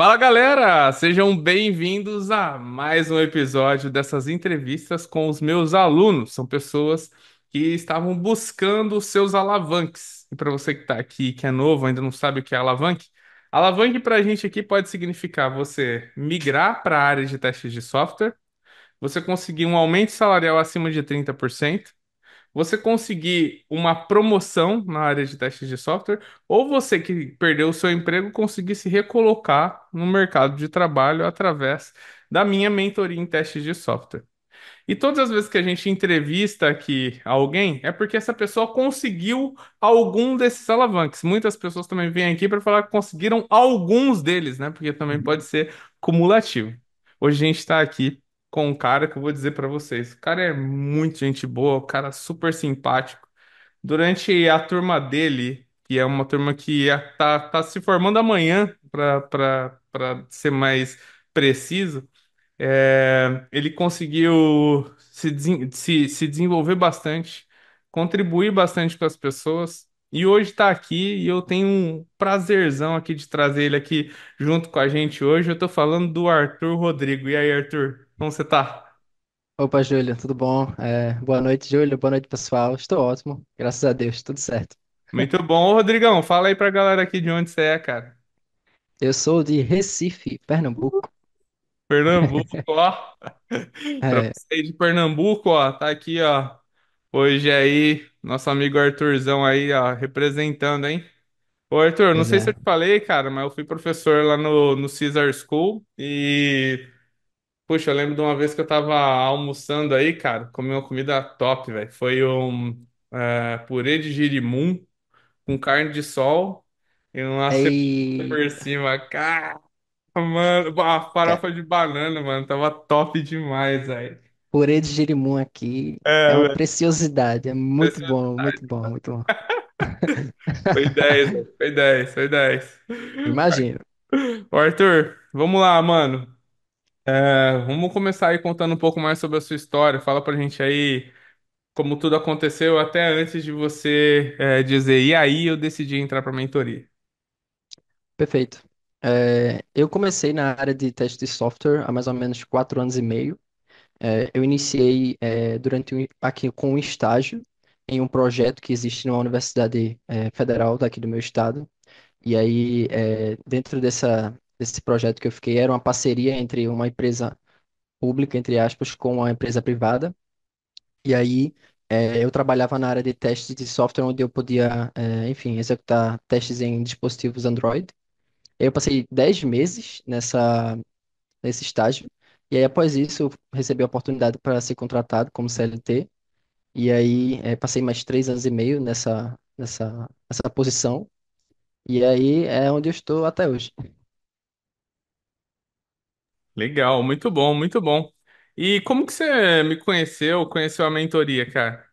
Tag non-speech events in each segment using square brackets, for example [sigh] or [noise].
Fala galera, sejam bem-vindos a mais um episódio dessas entrevistas com os meus alunos. São pessoas que estavam buscando os seus alavanques. E para você que está aqui, que é novo, ainda não sabe o que é alavanque, alavanque para a gente aqui pode significar você migrar para a área de testes de software, você conseguir um aumento salarial acima de 30%, você conseguir uma promoção na área de testes de software, ou você que perdeu o seu emprego conseguir se recolocar no mercado de trabalho através da minha mentoria em testes de software. E todas as vezes que a gente entrevista aqui alguém, é porque essa pessoa conseguiu algum desses alavanques. Muitas pessoas também vêm aqui para falar que conseguiram alguns deles, né? Porque também uhum. pode ser cumulativo. Hoje a gente está aqui com um cara que eu vou dizer para vocês. O cara é muito gente boa, o cara super simpático. Durante a turma dele, que é uma turma que é, tá, tá se formando amanhã, para ser mais preciso, é, ele conseguiu se, se, se desenvolver bastante, contribuir bastante com as pessoas. E hoje está aqui e eu tenho um prazerzão aqui de trazer ele aqui junto com a gente hoje. Eu estou falando do Arthur Rodrigo. E aí, Arthur? Como você tá? Opa, Júlio, tudo bom? É, boa noite, Júlio. Boa noite, pessoal. Estou ótimo, graças a Deus, tudo certo. Muito bom. Ô, Rodrigão, fala aí pra galera aqui de onde você é, cara. Eu sou de Recife, Pernambuco. Pernambuco, [laughs] ó. É. Pra É, você aí de Pernambuco, ó, tá aqui, ó. Hoje aí, nosso amigo Arthurzão aí, ó, representando, hein? Ô, Arthur, não pois sei é. se eu te falei, cara, mas eu fui professor lá no, no Caesar School e Puxa, eu lembro de uma vez que eu tava almoçando aí, cara, comi uma comida top, velho. Foi um eh, purê de girimum com carne de sol e uma cebola por Eita, cima. Cara, mano, a é. farofa de banana, mano, tava top demais, velho. purê de girimum aqui é, é uma preciosidade, é muito bom, muito bom, muito bom. [laughs] Foi 10, velho. Foi 10, foi 10. Imagino. Ô, Arthur, vamos lá, mano. É, vamos começar aí contando um pouco mais sobre a sua história. Fala pra gente aí como tudo aconteceu até antes de você é, dizer, e aí eu decidi entrar pra mentoria. Perfeito. É, eu comecei na área de teste de software há mais ou menos quatro anos e meio. É, eu iniciei é, durante um- aqui com um estágio em um projeto que existe numa universidade é, federal daqui do meu estado. E aí, é, dentro dessa desse projeto que eu fiquei era uma parceria entre uma empresa pública, entre aspas, com uma empresa privada. E aí é, eu trabalhava na área de testes de software, onde eu podia, é, enfim, executar testes em dispositivos Android. Eu passei 10 meses nessa, nesse estágio. E aí, após isso, eu recebi a oportunidade para ser contratado como CLT. E aí, é, passei mais três anos e meio nessa, nessa, nessa posição. E aí é onde eu estou até hoje. Legal, muito bom, muito bom. E como que você me conheceu, conheceu a mentoria, cara?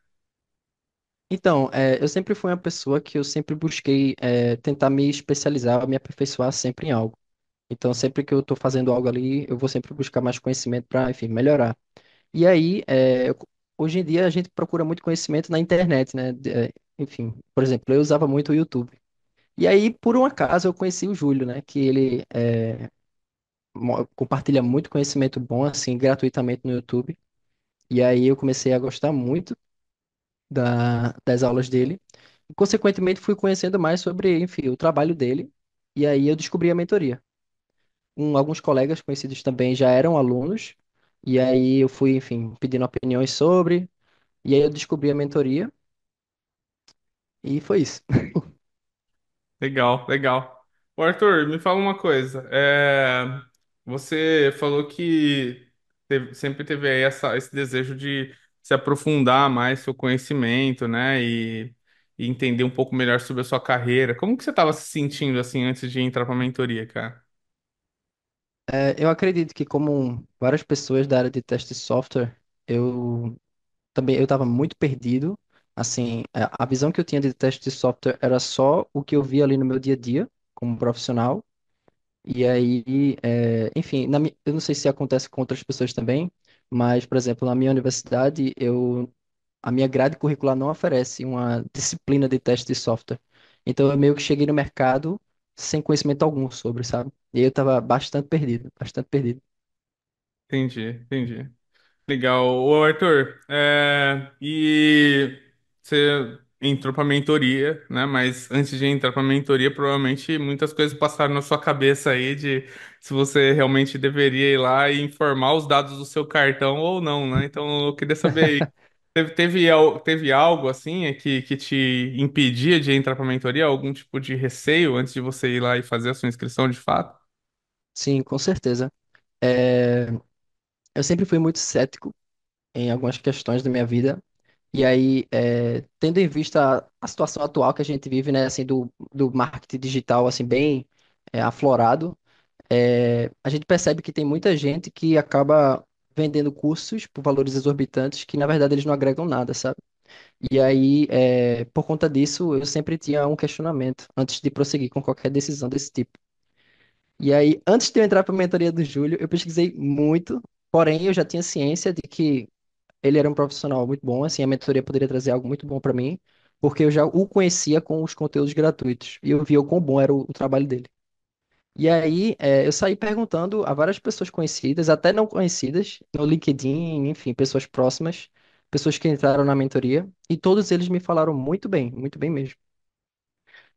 Então, é, eu sempre fui uma pessoa que eu sempre busquei é, tentar me especializar, me aperfeiçoar sempre em algo. Então, sempre que eu estou fazendo algo ali, eu vou sempre buscar mais conhecimento para, enfim, melhorar. E aí, é, hoje em dia a gente procura muito conhecimento na internet, né? enfim, por exemplo, eu usava muito o YouTube. E aí, por um acaso, eu conheci o Júlio, né? Que ele, compartilha muito conhecimento bom, assim, gratuitamente no YouTube. E aí eu comecei a gostar muito da, das aulas dele. E, consequentemente, fui conhecendo mais sobre, enfim, o trabalho dele. E aí eu descobri a mentoria. Um, alguns colegas conhecidos também já eram alunos. E aí eu fui, enfim, pedindo opiniões sobre. E aí eu descobri a mentoria. E foi isso. [laughs] Legal, legal. Ô, Arthur, me fala uma coisa. É... Você falou que teve- sempre teve aí essa- esse desejo de se aprofundar mais seu conhecimento, né? E, e entender um pouco melhor sobre a sua carreira. Como que você estava se sentindo assim antes de entrar para a mentoria, cara? É, eu acredito que, como várias pessoas da área de teste de software, eu também eu estava muito perdido. Assim, é, a visão que eu tinha de teste de software era só o que eu via ali no meu dia a dia como profissional. E aí, é, enfim, na, eu não sei se acontece com outras pessoas também, mas, por exemplo, na minha universidade, eu, a minha grade curricular não oferece uma disciplina de teste de software. Então, eu meio que cheguei no mercado sem conhecimento algum sobre, sabe? E aí eu estava bastante perdido, bastante perdido. Entendi, entendi. Legal. Ô, Arthur, é, e você entrou a mentoria, né? Mas antes de entrar a mentoria, provavelmente muitas coisas passaram na sua cabeça aí de se você realmente deveria ir lá e informar os dados do seu cartão ou não, né? Então eu queria saber aí, [laughs] teve, teve, teve algo assim é, que, que te impedia de entrar a mentoria? Algum tipo de receio antes de você ir lá e fazer a sua inscrição de fato? Sim, com certeza. É, eu sempre fui muito cético em algumas questões da minha vida. E aí, é, tendo em vista a, a, situação atual que a gente vive, né, assim, do, do marketing digital, assim, bem é, aflorado, é, a gente percebe que tem muita gente que acaba vendendo cursos por valores exorbitantes que, na verdade, eles não agregam nada, sabe? E aí, é, por conta disso, eu sempre tinha um questionamento antes de prosseguir com qualquer decisão desse tipo. E aí, antes de eu entrar para a mentoria do Júlio, eu pesquisei muito, porém eu já tinha ciência de que ele era um profissional muito bom, assim, a mentoria poderia trazer algo muito bom para mim, porque eu já o conhecia com os conteúdos gratuitos e eu via o quão bom era o, o trabalho dele. E aí, é, eu saí perguntando a várias pessoas conhecidas, até não conhecidas, no LinkedIn, enfim, pessoas próximas, pessoas que entraram na mentoria, e todos eles me falaram muito bem, muito bem mesmo.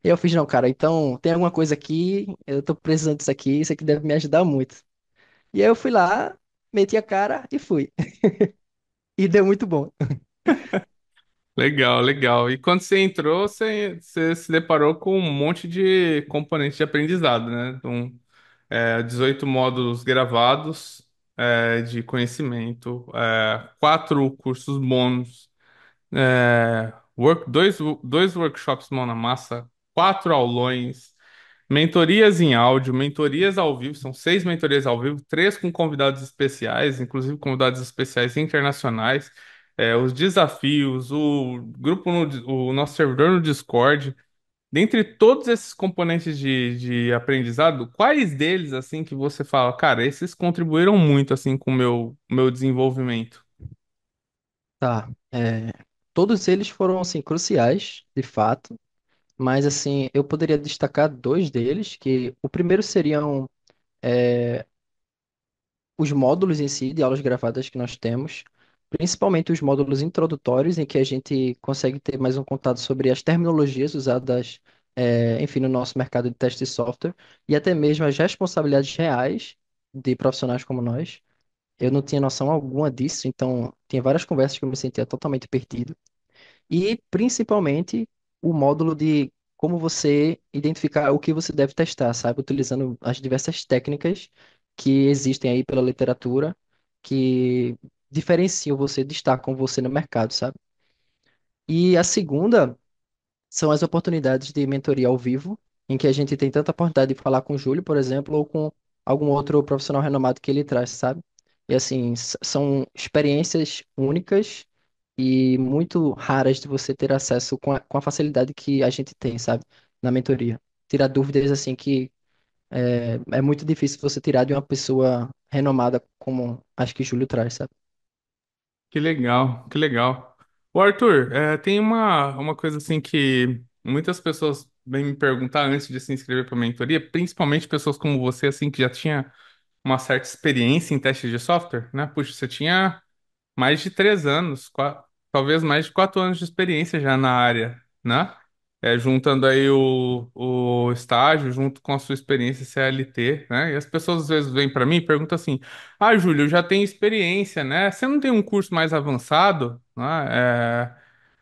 E eu fiz, não, cara, então tem alguma coisa aqui, eu tô precisando disso aqui, isso aqui deve me ajudar muito. E aí eu fui lá, meti a cara e fui. [laughs] e deu muito bom. Legal, legal. E quando você entrou, você, você se deparou com um monte de componentes de aprendizado, né? um é, 18 módulos gravados, é, de conhecimento, é, quatro cursos bônus, é, work, dois, dois workshops mão na massa, quatro aulões, Mentorias em áudio, mentorias ao vivo, são seis mentorias ao vivo, três com convidados especiais, inclusive convidados especiais internacionais, é, os desafios, o grupo no, o nosso servidor no Discord. Dentre todos esses componentes de, de aprendizado, quais deles, assim, que você fala, cara, esses contribuíram muito, assim, com o meu, meu desenvolvimento? Tá. é, todos eles foram, assim, cruciais, de fato. Mas, assim, eu poderia destacar dois deles, que o primeiro seriam é, os módulos em si de aulas gravadas que nós temos, principalmente os módulos introdutórios, em que a gente consegue ter mais um contato sobre as terminologias usadas, é, enfim, no nosso mercado de teste de software, e até mesmo as responsabilidades reais de profissionais como nós. Eu não tinha noção alguma disso, então tinha várias conversas que eu me sentia totalmente perdido. E, principalmente, o módulo de como você identificar o que você deve testar, sabe? Utilizando as diversas técnicas que existem aí pela literatura que diferenciam você, destacam você no mercado, sabe? E a segunda são as oportunidades de mentoria ao vivo, em que a gente tem tanta oportunidade de falar com o Júlio, por exemplo, ou com algum outro profissional renomado que ele traz, sabe? E assim, são experiências únicas e muito raras de você ter acesso com a, com a facilidade que a gente tem, sabe? Na mentoria. Tirar dúvidas assim que é, é muito difícil você tirar de uma pessoa renomada como acho que Júlio traz, sabe? Que legal, que legal. Ô Arthur, é, tem uma, uma coisa assim que muitas pessoas vêm me perguntar antes de se inscrever para a mentoria, principalmente pessoas como você, assim, que já tinha uma certa experiência em teste de software, né? Puxa, você tinha mais de três anos, quatro, talvez mais de quatro anos de experiência já na área, né? É, juntando aí o, o estágio junto com a sua experiência CLT, né? E as pessoas às vezes vêm para mim e perguntam assim: Ah, Júlio, eu já tenho experiência, né? Você não tem um curso mais avançado, né?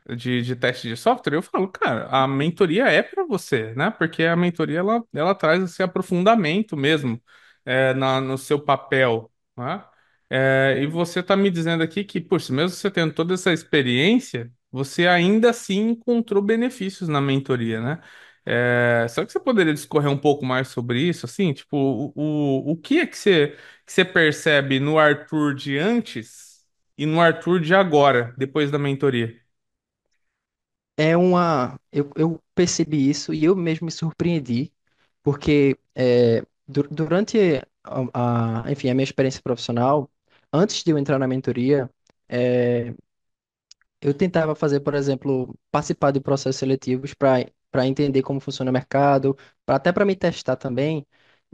É, de, de teste de software? Eu falo, cara, a mentoria é para você, né? Porque a mentoria ela, ela traz esse aprofundamento mesmo é, na, no seu papel, né? É, e você está me dizendo aqui que, si mesmo você tendo toda essa experiência, você ainda assim encontrou benefícios na mentoria, né? É, só que você poderia discorrer um pouco mais sobre isso, assim, tipo, o, o, o que é que você, que você percebe no Arthur de antes e no Arthur de agora, depois da mentoria? É uma. Eu, eu percebi isso e eu mesmo me surpreendi, porque é, durante a, a- enfim, a minha experiência profissional, antes de eu entrar na mentoria, é, eu tentava fazer, por exemplo, participar de processos seletivos para para entender como funciona o mercado, pra, até para me testar também.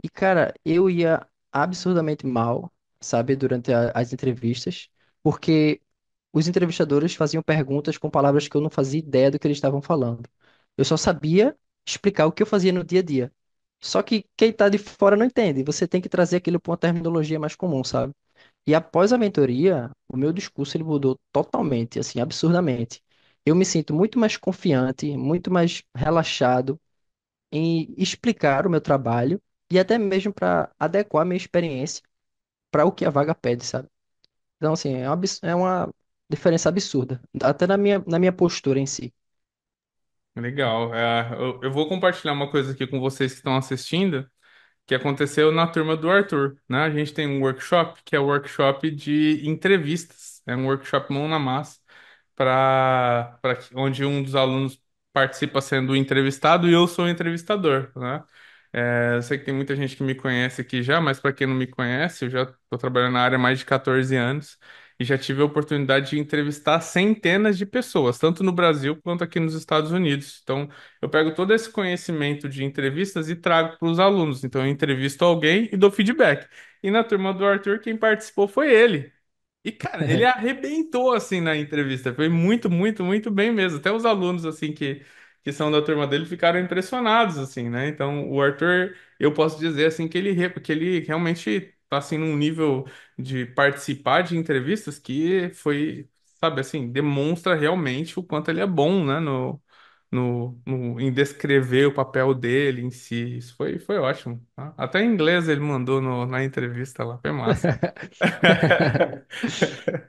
E, cara, eu ia absurdamente mal, sabe, durante a- as entrevistas, porque os entrevistadores faziam perguntas com palavras que eu não fazia ideia do que eles estavam falando. Eu só sabia explicar o que eu fazia no dia a dia. Só que quem tá de fora não entende. Você tem que trazer aquilo para uma terminologia mais comum, sabe? E após a mentoria, o meu discurso ele mudou totalmente, assim, absurdamente. Eu me sinto muito mais confiante, muito mais relaxado em explicar o meu trabalho e até mesmo para adequar a minha experiência para o que a vaga pede, sabe? Então, assim, é uma, é uma diferença absurda, até na minha, na minha postura em si. Legal. É, eu, eu vou compartilhar uma coisa aqui com vocês que estão assistindo que aconteceu na turma do Arthur, né? A gente tem um workshop que é o workshop de entrevistas, é um workshop mão na massa para para onde um dos alunos participa sendo entrevistado e eu sou o entrevistador, né? É, eu sei que tem muita gente que me conhece aqui já, mas para quem não me conhece, eu já estou trabalhando na área há mais de 14 anos e já tive a oportunidade de entrevistar centenas de pessoas, tanto no Brasil quanto aqui nos Estados Unidos. Então, eu pego todo esse conhecimento de entrevistas e trago para os alunos. Então, eu entrevisto alguém e dou feedback. E na turma do Arthur, quem participou foi ele. E, cara, ele [laughs] arrebentou, assim, na entrevista. Foi muito, muito, muito bem mesmo. Até os alunos, assim, que, que são da turma dele ficaram impressionados, assim, né? Então, o Arthur, eu posso dizer, assim, que ele, que ele realmente tá assim num nível de participar de entrevistas que foi, sabe, assim, demonstra realmente o quanto ele é bom, né, no, no, no- em descrever o papel dele em si. Isso foi, foi ótimo. tá? Até em inglês ele mandou no- na entrevista lá, foi massa. [laughs]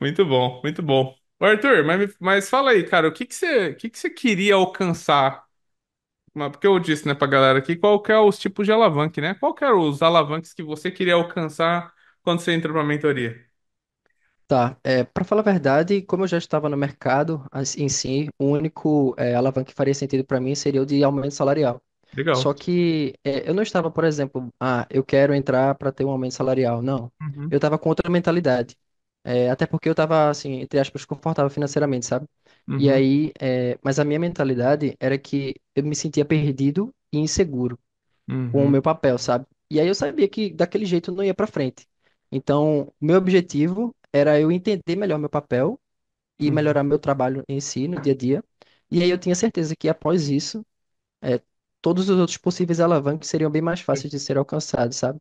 Muito bom, muito bom. Arthur, mas, mas fala aí, cara, o que que você, o que que você queria alcançar mas porque eu disse, né, pra galera aqui, qual que é os tipos de alavanque, né? Qual que eram os alavanques que você queria alcançar quando você entrou pra mentoria? Tá, é, para falar a verdade, como eu já estava no mercado em si, o único é, alavanca que faria sentido para mim seria o de aumento salarial. Só Legal. que é, eu não estava, por exemplo, ah, eu quero entrar para ter um aumento salarial. Não, uhum. eu estava com outra mentalidade. É, até porque eu tava, assim, entre aspas, confortável financeiramente, sabe? E Uhum. aí, é, mas a minha mentalidade era que eu me sentia perdido e inseguro com o uhum. meu papel, sabe? E aí eu sabia que daquele jeito não ia pra frente. Então, meu objetivo era eu entender melhor meu papel e uhum. melhorar meu trabalho em si, no dia a dia. E aí eu tinha certeza que após isso, é, todos os outros possíveis alavancos seriam bem mais fáceis de ser alcançados, sabe?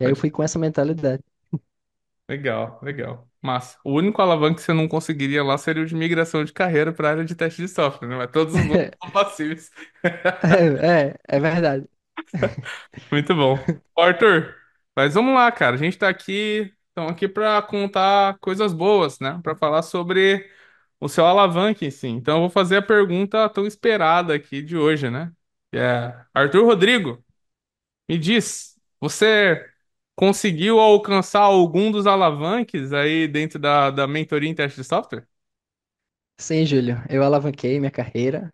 E aí eu fui com essa mentalidade. Legal, legal. Massa. O único alavanca que você não conseguiria lá seria o de migração de carreira para a área de teste de software, né? Mas todos os outros [laughs] são passíveis. É, é, é verdade. [laughs] Muito bom. Arthur, mas vamos lá, cara. A gente está aqui, estamos aqui para contar coisas boas, né? Para falar sobre o seu alavanca sim Então, eu vou fazer a pergunta tão esperada aqui de hoje, né? Que é, Arthur Rodrigo, me diz, você conseguiu alcançar algum dos alavanques aí dentro da, da mentoria em teste de software? Sim, Júlio, eu alavanquei minha carreira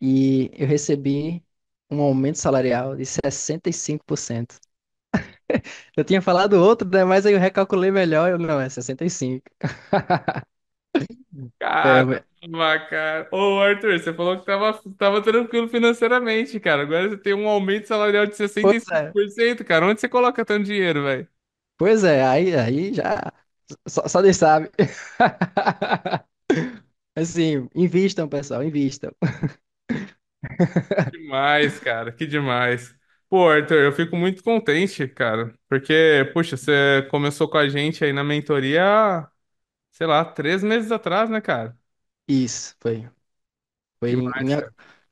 e eu recebi um aumento salarial de 65%. [laughs] Eu tinha falado outro, né? Mas aí eu recalculei melhor, eu não, é 65. [laughs] [laughs] Caramba, cara. Ô, Arthur, você falou que tava, tava tranquilo financeiramente, cara. Agora você tem um aumento salarial de Pois 65%, é. cara. Onde você coloca tanto dinheiro, velho? Pois é, aí, aí já. Só, só Deus sabe. [laughs] Assim, invistam, pessoal, invistam. [laughs] Demais, cara, que demais. Pô, Arthur, eu fico muito contente, cara, porque, puxa, você começou com a gente aí na mentoria sei lá, três meses atrás, né, cara? Isso, foi. Foi em,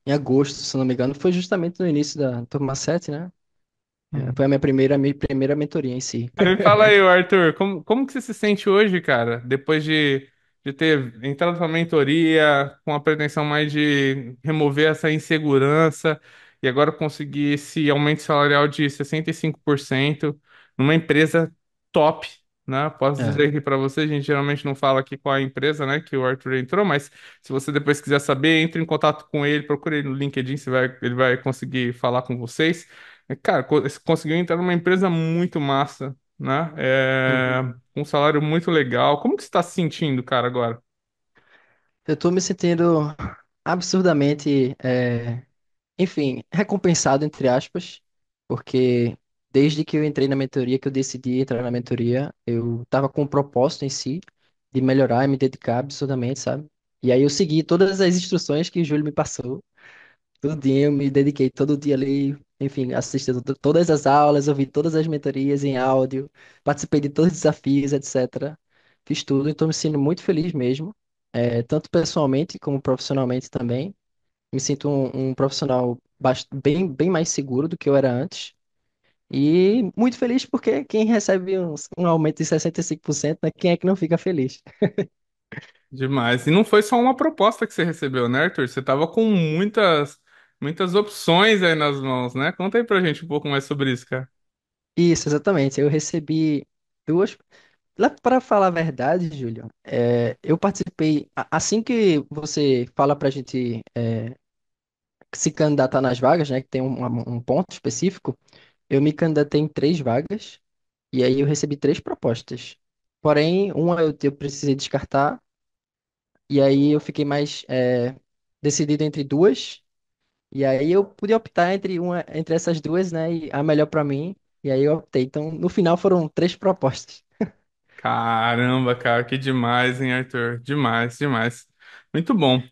em agosto, se não me engano. Foi justamente no início da turma 7, né? É, uhum. foi a minha primeira, minha primeira mentoria em si. Me fala aí, Arthur, como, como que você se sente hoje, cara, depois de, de ter entrado na mentoria, com a pretensão mais de remover essa insegurança e agora conseguir esse aumento salarial de 65% numa empresa top? né? Posso É. dizer aqui para você, a gente geralmente não fala aqui qual a empresa, né, que o Arthur entrou, mas se você depois quiser saber, entre em contato com ele, procure ele no LinkedIn, você vai, ele vai conseguir falar com vocês. É, cara, conseguiu entrar numa empresa muito massa, né? É, uhum. um salário muito legal. Como que você está se sentindo, cara, agora? Eu tô me sentindo absurdamente, é, enfim, recompensado, entre aspas, porque desde que eu entrei na mentoria, que eu decidi entrar na mentoria, eu estava com o propósito em si de melhorar e me dedicar absurdamente, sabe? E aí eu segui todas as instruções que o Júlio me passou. Todo dia eu me dediquei todo dia ali, enfim, assisti todas as aulas, ouvi todas as mentorias em áudio, participei de todos os desafios, etc. Fiz tudo, então me sinto muito feliz mesmo, eh, tanto pessoalmente como profissionalmente também. Me sinto um, um profissional bem, bem mais seguro do que eu era antes. E muito feliz porque quem recebe um, um aumento de 65%, né, quem é que não fica feliz? Demais. E não foi só uma proposta que você recebeu, né, Arthur? Você estava com muitas, muitas opções aí nas mãos, né? Conta aí pra gente um pouco mais sobre isso, cara. Isso, exatamente. Eu recebi duas. para falar a verdade, Júlio, é, eu participei. Assim que você fala para a gente é, se candidatar nas vagas, né, que tem um, um ponto específico, eu me candidatei em três vagas e aí eu recebi três propostas. Porém, uma eu, eu precisei descartar e aí eu fiquei mais é, decidido entre duas. E aí eu pude optar entre uma, entre essas duas, né? E a melhor pra mim. E aí eu optei. Então, no final foram três propostas. Caramba, cara, que demais, hein, Arthur? Demais, demais. Muito bom.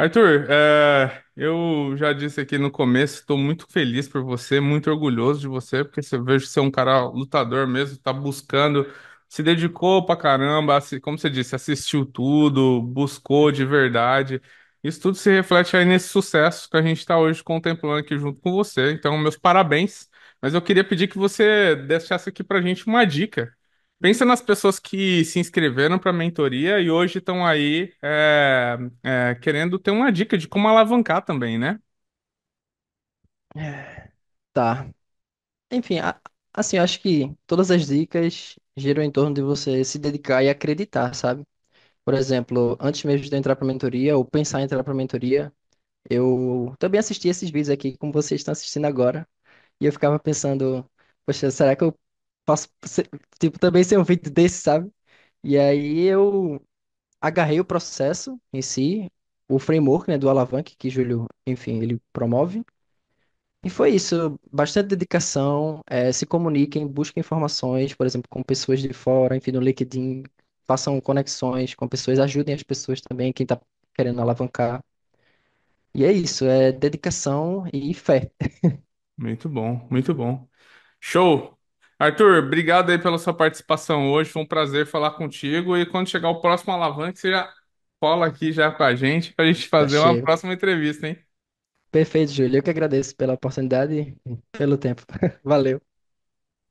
Arthur, é, eu já disse aqui no começo, estou muito feliz por você, muito orgulhoso de você, porque você vejo ser você é um cara lutador mesmo, está buscando, se dedicou pra caramba, como você disse, assistiu tudo, buscou de verdade. Isso tudo se reflete aí nesse sucesso que a gente está hoje contemplando aqui junto com você. Então, meus parabéns. Mas eu queria pedir que você deixasse aqui pra gente uma dica. Pensa nas pessoas que se inscreveram para a mentoria e hoje estão aí é, é, querendo ter uma dica de como alavancar também, né? É, tá. Enfim, assim, eu acho que todas as dicas giram em torno de você se dedicar e acreditar, sabe? Por exemplo, antes mesmo de entrar para mentoria ou pensar em entrar para mentoria, eu também assisti esses vídeos aqui, como vocês estão assistindo agora, e eu ficava pensando, poxa, será que eu posso, tipo, também ser um vídeo desse, sabe? E aí eu agarrei o processo em si, o framework, né, do Alavanque que Júlio, enfim, ele promove. E foi isso, bastante dedicação, é, se comuniquem, busquem informações, por exemplo, com pessoas de fora, enfim, no LinkedIn, façam conexões com pessoas, ajudem as pessoas também, quem está querendo alavancar. E é isso, é dedicação e fé. [laughs] Muito bom, muito bom. Show! Arthur, obrigado aí pela sua participação hoje. Foi um prazer falar contigo. E quando chegar o próximo Alavanca, você já cola aqui já com a gente para a gente fazer uma próxima entrevista, hein? Perfeito, Júlio. Eu que agradeço pela oportunidade e pelo tempo. [laughs] Valeu.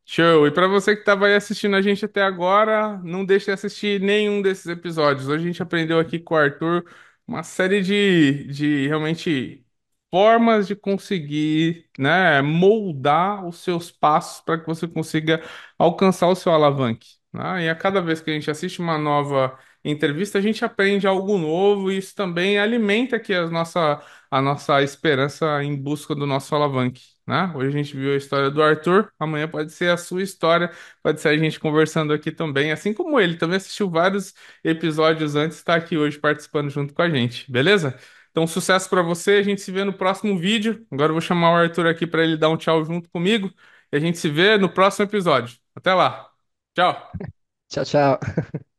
Show! E para você que estava aí assistindo a gente até agora, não deixe de assistir nenhum desses episódios. Hoje a gente aprendeu aqui com o Arthur uma série de, de realmente formas de conseguir, né, moldar os seus passos para que você consiga alcançar o seu alavanque. né? E a cada vez que a gente assiste uma nova entrevista, a gente aprende algo novo e isso também alimenta aqui a nossa, a nossa esperança em busca do nosso alavanque. Né? Hoje a gente viu a história do Arthur, amanhã pode ser a sua história, pode ser a gente conversando aqui também, assim como ele também assistiu vários episódios antes, está aqui hoje participando junto com a gente, beleza? Então, sucesso para você. A gente se vê no próximo vídeo. Agora eu vou chamar o Arthur aqui para ele dar um tchau junto comigo. E a gente se vê no próximo episódio. Até lá. Tchau. Tchau, tchau. [laughs]